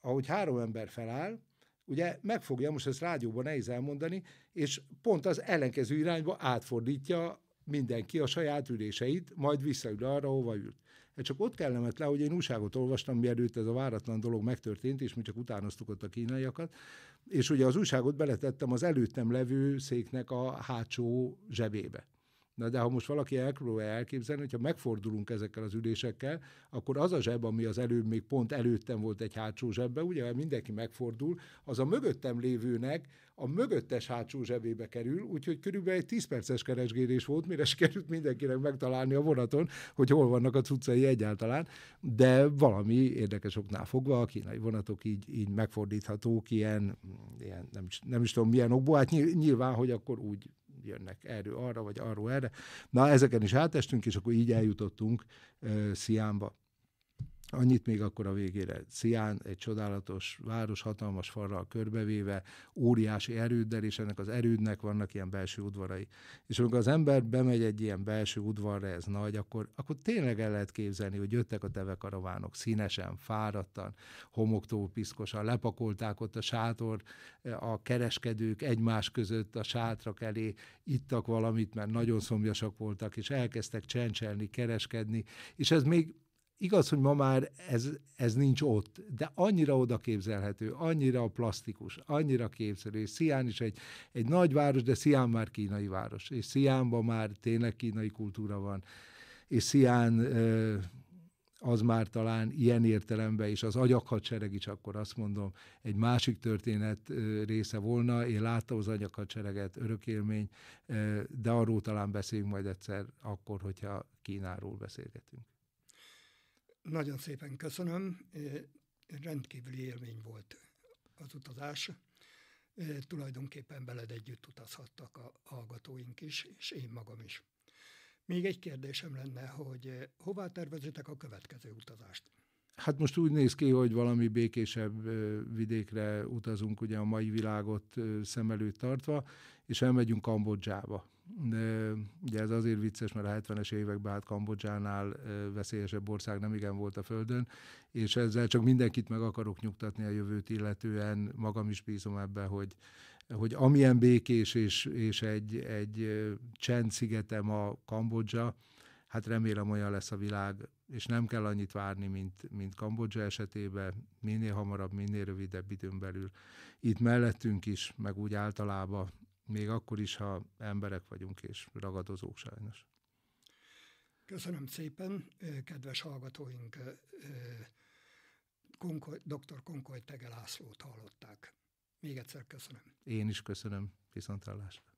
ahogy három ember feláll, ugye megfogja, most ezt rádióban nehéz elmondani, és pont az ellenkező irányba átfordítja mindenki a saját üléseit, majd visszaül arra, hova ült. Ez csak ott le, hogy én újságot olvastam, mielőtt ez a váratlan dolog megtörtént, és mi csak utánoztuk ott a kínaiakat, és ugye az újságot beletettem az előttem levő széknek a hátsó zsebébe. Na de ha most valaki elpróbálja elképzelni, hogyha megfordulunk ezekkel az ülésekkel, akkor az a zseb, ami az előbb még pont előttem volt egy hátsó zsebbe, ugye mindenki megfordul, az a mögöttem lévőnek a mögöttes hátsó zsebébe kerül, úgyhogy körülbelül egy 10 perces keresgélés volt, mire sikerült mindenkinek megtalálni a vonaton, hogy hol vannak a cuccai egyáltalán, de valami érdekes oknál fogva a kínai vonatok így, így megfordíthatók, ilyen, ilyen nem, is, nem is tudom milyen okból, hát nyilván, hogy akkor úgy jönnek erről arra, vagy arról erre. Na, ezeken is átestünk, és akkor így eljutottunk uh, Sziámba. Annyit még akkor a végére. Szián egy csodálatos város, hatalmas farral körbevéve, óriási erőddel, és ennek az erődnek vannak ilyen belső udvarai. És amikor az ember bemegy egy ilyen belső udvarra, ez nagy, akkor, akkor tényleg el lehet képzelni, hogy jöttek a tevekaravánok színesen, fáradtan, homoktól piszkosan, lepakolták ott a sátor, eh, a kereskedők egymás között a sátrak elé ittak valamit, mert nagyon szomjasak voltak, és elkezdtek csencselni, kereskedni, és ez még Igaz, hogy ma már ez, ez nincs ott, de annyira oda képzelhető, annyira plastikus, annyira képzelő. És Szián is egy, egy nagy város, de Szián már kínai város. És Sziánban már tényleg kínai kultúra van. És Szián az már talán ilyen értelemben, és az agyakhadsereg is akkor azt mondom, egy másik történet része volna. Én láttam az agyakhadsereget, örök élmény, de arról talán beszéljünk majd egyszer akkor, hogyha Kínáról beszélgetünk. Nagyon szépen köszönöm. Rendkívüli élmény volt az utazás. Tulajdonképpen veled együtt utazhattak a hallgatóink is, és én magam is. Még egy kérdésem lenne, hogy hová tervezitek a következő utazást? Hát most úgy néz ki, hogy valami békésebb vidékre utazunk, ugye a mai világot szem előtt tartva, és elmegyünk Kambodzsába. De ugye ez azért vicces, mert a 70-es években hát Kambodzsánál veszélyesebb ország nem igen volt a Földön, és ezzel csak mindenkit meg akarok nyugtatni a jövőt illetően, magam is bízom ebbe, hogy, hogy amilyen békés és, és egy, egy csend szigetem a Kambodzsa, hát remélem olyan lesz a világ és nem kell annyit várni, mint, mint Kambodzsa esetében, minél hamarabb, minél rövidebb időn belül. Itt mellettünk is, meg úgy általában, még akkor is, ha emberek vagyunk és ragadozók sajnos. Köszönöm szépen, kedves hallgatóink, Konkoly, dr. Konkoly Tegelászlót hallották. Még egyszer köszönöm. Én is köszönöm, viszontlátásra.